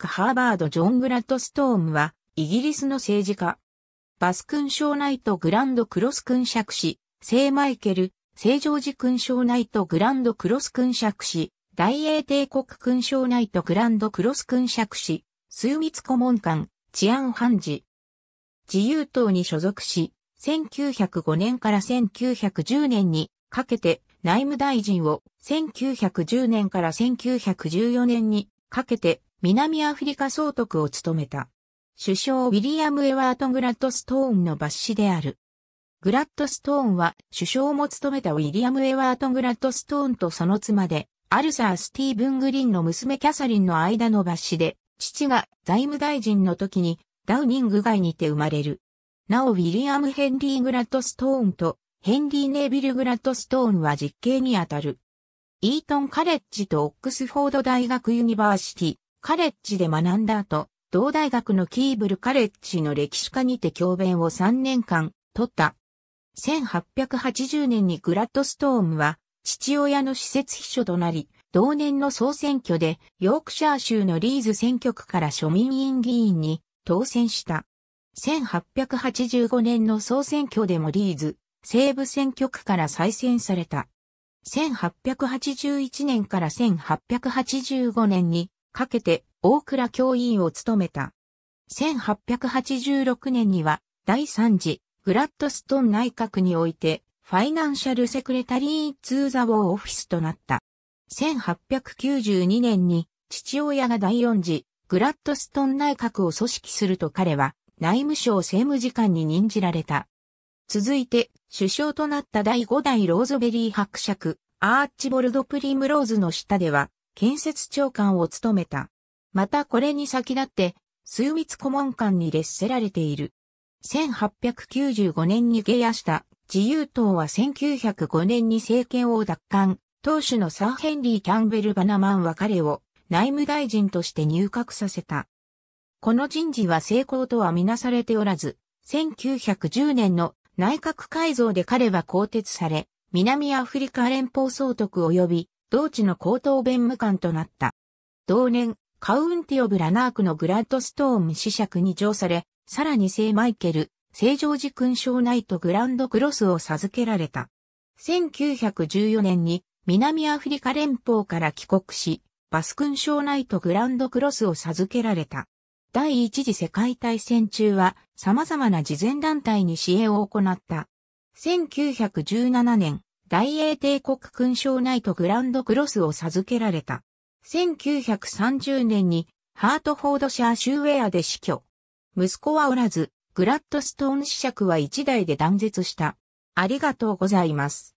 ク・ハーバード・ジョン・グラッドストームは、イギリスの政治家。バス勲章ナイト・グランド・クロス勲爵士、聖マイケル、聖ジョージ勲章ナイト・グランド・クロス勲爵士、大英帝国勲章ナイト・グランド・クロス勲爵士、枢密顧問官、治安判事。自由党に所属し、1905年から1910年にかけて内務大臣を、1910年から1914年にかけて南アフリカ総督を務めた。首相ウィリアム・エワート・グラッドストーンの抜子である。グラッドストーンは首相も務めたウィリアム・エワート・グラッドストーンとその妻で、アルサー・スティーブン・グリーンの娘キャサリンの間の抜子で、父が財務大臣の時にダウニング街にて生まれる。なおウィリアム・ヘンリー・グラッドストーンとヘンリー・ネービル・グラッドストーンは実刑にあたる。イートン・カレッジとオックスフォード大学ユニバーシティ、カレッジで学んだ後、同大学のキーブルカレッジの歴史科にて教鞭を3年間、取った。1880年にグラッドストームは、父親の施設秘書となり、同年の総選挙で、ヨークシャー州のリーズ選挙区から庶民委員議員に当選した。1885年の総選挙でもリーズ、西部選挙区から再選された。1881年から1885年にかけて大倉教員を務めた。1886年には第3次グラッドストン内閣においてファイナンシャルセクレタリー・ツー・ザ・ウォー・オフィスとなった。1892年に父親が第4次グラッドストン内閣を組織すると彼は内務省政務次官に任じられた。続いて首相となった第5代ローズベリー伯爵アーチボルド・プリムローズの下では建設長官を務めた。またこれに先立って、数密顧問官に列せられている。1895年に下野した自由党は1905年に政権を奪還、党首のサー・ヘンリー・キャンベル・バナマンは彼を内務大臣として入閣させた。この人事は成功とはみなされておらず、1910年の内閣改造で彼は更迭され、南アフリカ連邦総督及び同地の高等弁務官となった。同年、カウンティオブラナークのグラッドストーン子爵に上され、さらに聖マイケル、聖ジョージ勲章ナイトグランドクロスを授けられた。1914年に南アフリカ連邦から帰国し、バス勲章ナイトグランドクロスを授けられた。第一次世界大戦中は様々な慈善団体に支援を行った。1917年、大英帝国勲章ナイトグランドクロスを授けられた。1930年にハートフォードシャーシューウェアで死去。息子はおらず、グラッドストーン子爵は一代で断絶した。ありがとうございます。